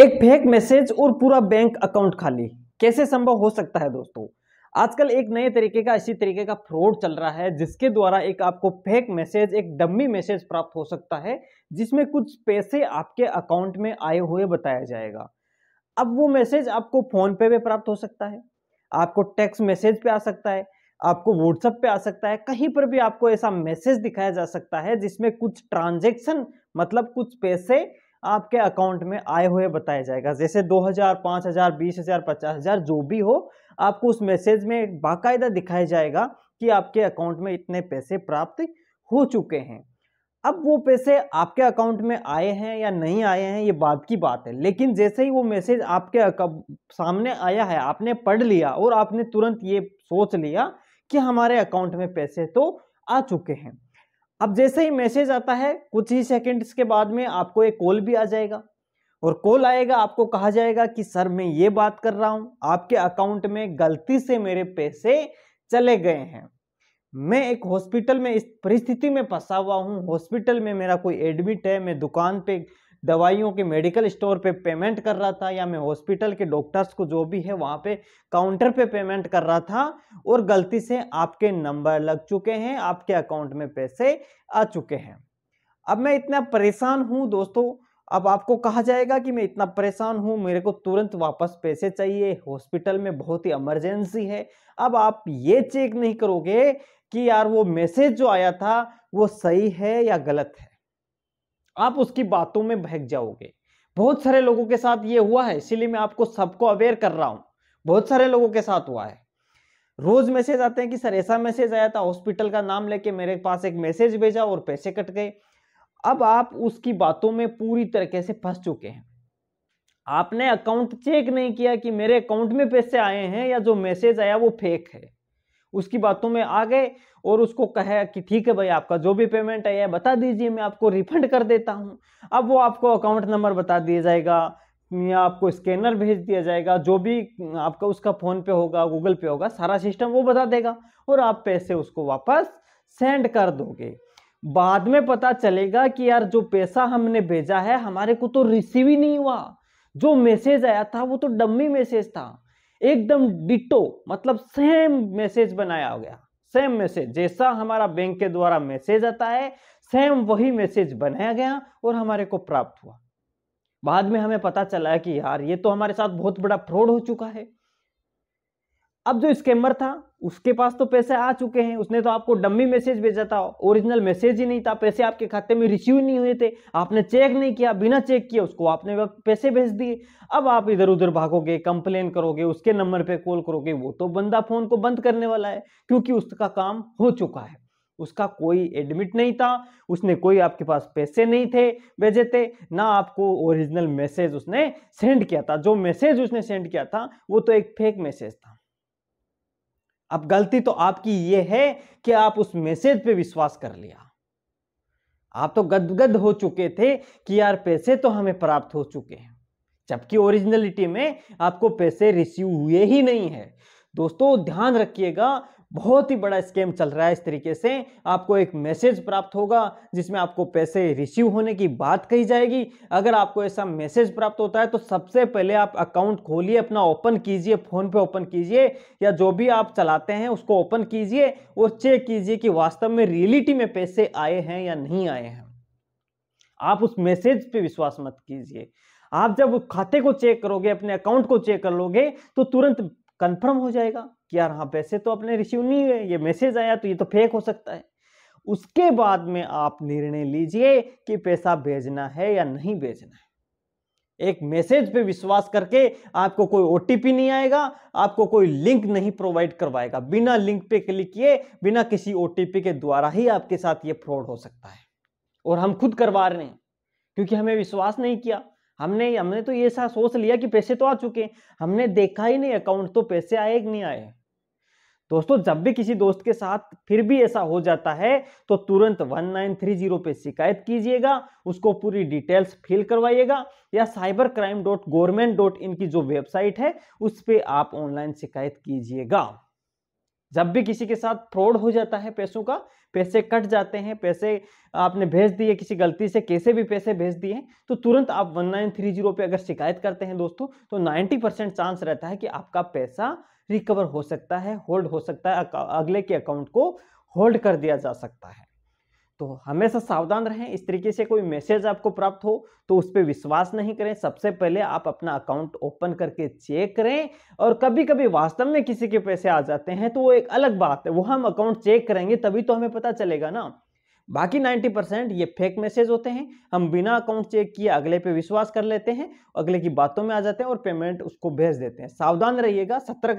एक fake message और पूरा बैंक अकाउंट खाली कैसे संभव हो सकता है दोस्तों आजकल एक नए तरीके का इसी तरीके का फ्रॉड चल रहा है जिसके द्वारा एक आपको फेक मैसेज एक डम्मी मैसेज प्राप्त हो सकता है जिसमें कुछ पैसे आपके अकाउंट में आए हुए बताया जाएगा अब वो मैसेज आपको फोन पे भी प्राप्त हो सकता है आपको टेक्स्ट मैसेज पे आ सकता है आपको व्हाट्सएप पे आ सकता है कहीं पर भी आपको ऐसा मैसेज दिखाया जा सकता है जिसमें कुछ ट्रांजेक्शन मतलब कुछ पैसे आपके अकाउंट में आए हुए बताया जाएगा जैसे 2000, 5000, 20000, 50000 जो भी हो आपको उस मैसेज में बाकायदा दिखाया जाएगा कि आपके अकाउंट में इतने पैसे प्राप्त हो चुके हैं अब वो पैसे आपके अकाउंट में आए हैं या नहीं आए हैं ये बात की बात है लेकिन जैसे ही वो मैसेज आपके सामने आया है आपने पढ़ लिया और आपने तुरंत ये सोच लिया कि हमारे अकाउंट में पैसे तो आ चुके हैं अब जैसे ही मैसेज आता है कुछ ही सेकंड्स के बाद में आपको एक कॉल भी आ जाएगा और कॉल आएगा आपको कहा जाएगा कि सर मैं ये बात कर रहा हूं आपके अकाउंट में गलती से मेरे पैसे चले गए हैं मैं एक हॉस्पिटल में इस परिस्थिति में फंसा हुआ हूं हॉस्पिटल में मेरा कोई एडमिट है मैं दुकान पे दवाइयों के मेडिकल स्टोर पे पेमेंट कर रहा था या मैं हॉस्पिटल के डॉक्टर्स को जो भी है वहाँ पे काउंटर पे पेमेंट कर रहा था और गलती से आपके नंबर लग चुके हैं आपके अकाउंट में पैसे आ चुके हैं अब मैं इतना परेशान हूँ दोस्तों अब आपको कहा जाएगा कि मैं इतना परेशान हूँ मेरे को तुरंत वापस पैसे चाहिए हॉस्पिटल में बहुत ही इमरजेंसी है अब आप ये चेक नहीं करोगे कि यार वो मैसेज जो आया था वो सही है या गलत है आप उसकी बातों में बहक जाओगे बहुत सारे लोगों के साथ ये हुआ है इसीलिए मैं आपको सबको अवेयर कर रहा हूं बहुत सारे लोगों के साथ हुआ है रोज मैसेज आते हैं कि सर ऐसा मैसेज आया था हॉस्पिटल का नाम लेके मेरे पास एक मैसेज भेजा और पैसे कट गए अब आप उसकी बातों में पूरी तरीके से फंस चुके हैं आपने अकाउंट चेक नहीं किया कि मेरे अकाउंट में पैसे आए हैं या जो मैसेज आया वो फेक है उसकी बातों में आ गए और उसको कहे कि ठीक है भाई आपका जो भी पेमेंट है बता दीजिए मैं आपको रिफंड कर देता हूँ अब वो आपको अकाउंट नंबर बता दिया जाएगा या आपको स्कैनर भेज दिया जाएगा जो भी आपका उसका फ़ोन पे होगा गूगल पे होगा सारा सिस्टम वो बता देगा और आप पैसे उसको वापस सेंड कर दोगे बाद में पता चलेगा कि यार जो पैसा हमने भेजा है हमारे को तो रिसीव ही नहीं हुआ जो मैसेज आया था वो तो डम्मी मैसेज था एकदम डिटो मतलब सेम मैसेज बनाया हो गया सेम मैसेज जैसा हमारा बैंक के द्वारा मैसेज आता है सेम वही मैसेज बनाया गया और हमारे को प्राप्त हुआ बाद में हमें पता चला कि यार ये तो हमारे साथ बहुत बड़ा फ्रॉड हो चुका है अब जो स्कैमर था उसके पास तो पैसे आ चुके हैं उसने तो आपको डम्मी मैसेज भेजा था ओरिजिनल मैसेज ही नहीं था पैसे आपके खाते में रिसीव नहीं हुए थे आपने चेक नहीं किया बिना चेक किया उसको आपने पैसे भेज दिए अब आप इधर उधर भागोगे कंप्लेन करोगे उसके नंबर पे कॉल करोगे वो तो बंदा फोन को बंद करने वाला है क्योंकि उसका काम हो चुका है उसका कोई एडमिट नहीं था उसने कोई आपके पास पैसे नहीं थे भेजे थे ना आपको ओरिजिनल मैसेज उसने सेंड किया था जो मैसेज उसने सेंड किया था वो तो एक फेक मैसेज था अब गलती तो आपकी यह है कि आप उस मैसेज पे विश्वास कर लिया आप तो गदगद हो चुके थे कि यार पैसे तो हमें प्राप्त हो चुके हैं जबकि ओरिजिनलिटी में आपको पैसे रिसीव हुए ही नहीं है दोस्तों ध्यान रखिएगा बहुत ही बड़ा स्कैम चल रहा है इस तरीके से आपको एक मैसेज प्राप्त होगा जिसमें आपको पैसे रिसीव होने की बात कही जाएगी अगर आपको ऐसा मैसेज प्राप्त होता है तो सबसे पहले आप अकाउंट खोलिए अपना ओपन कीजिए फोन पे ओपन कीजिए या जो भी आप चलाते हैं उसको ओपन कीजिए और चेक कीजिए कि वास्तव में रियलिटी में पैसे आए हैं या नहीं आए हैं आप उस मैसेज पे विश्वास मत कीजिए आप जब खाते को चेक करोगे अपने अकाउंट को चेक कर लोगे तो तुरंत कंफर्म हो जाएगा कि यार हाँ पैसे तो अपने रिसीव नहीं हुए ये मैसेज आया तो ये तो फेक हो सकता है उसके बाद में आप निर्णय लीजिए कि पैसा भेजना है या नहीं भेजना है एक मैसेज पे विश्वास करके आपको कोई ओ नहीं आएगा आपको कोई लिंक नहीं प्रोवाइड करवाएगा बिना लिंक पे क्लिक किए बिना किसी ओ के द्वारा ही आपके साथ ये फ्रॉड हो सकता है और हम खुद करवा रहे हैं क्योंकि हमें विश्वास नहीं किया हमने हमने तो ये सा सोच लिया कि पैसे तो आ चुके हमने देखा ही नहीं अकाउंट तो पैसे आए कि नहीं आए दोस्तों जब भी किसी दोस्त के साथ फिर भी ऐसा हो जाता है तो तुरंत 1930 पे शिकायत कीजिएगा उसको पूरी डिटेल्स फिल करवाइएगा या cyber crime dot government dot in की जो वेबसाइट है उस पर आप ऑनलाइन शिकायत कीजिएगा जब भी किसी के साथ फ्रॉड हो जाता है पैसों का पैसे कट जाते हैं पैसे आपने भेज दिए किसी गलती से कैसे भी पैसे भेज दिए तो तुरंत आप वन नाइन थ्री जीरो पर अगर शिकायत करते हैं दोस्तों तो नाइन्टी परसेंट चांस रहता है कि आपका पैसा रिकवर हो सकता है होल्ड हो सकता है अगले के अकाउंट को होल्ड कर दिया जा सकता है तो हमेशा सावधान रहें इस तरीके से कोई मैसेज आपको प्राप्त हो तो उस पर विश्वास नहीं करें सबसे पहले आप अपना अकाउंट ओपन करके चेक करें और कभी कभी वास्तव में किसी के पैसे आ जाते हैं तो वो एक अलग बात है वो हम अकाउंट चेक करेंगे तभी तो हमें पता चलेगा ना बाकी 90 परसेंट ये फेक मैसेज होते हैं हम बिना अकाउंट चेक किए अगले पे विश्वास कर लेते हैं अगले की बातों में आ जाते हैं और पेमेंट उसको भेज देते हैं सावधान रहिएगा सतर्क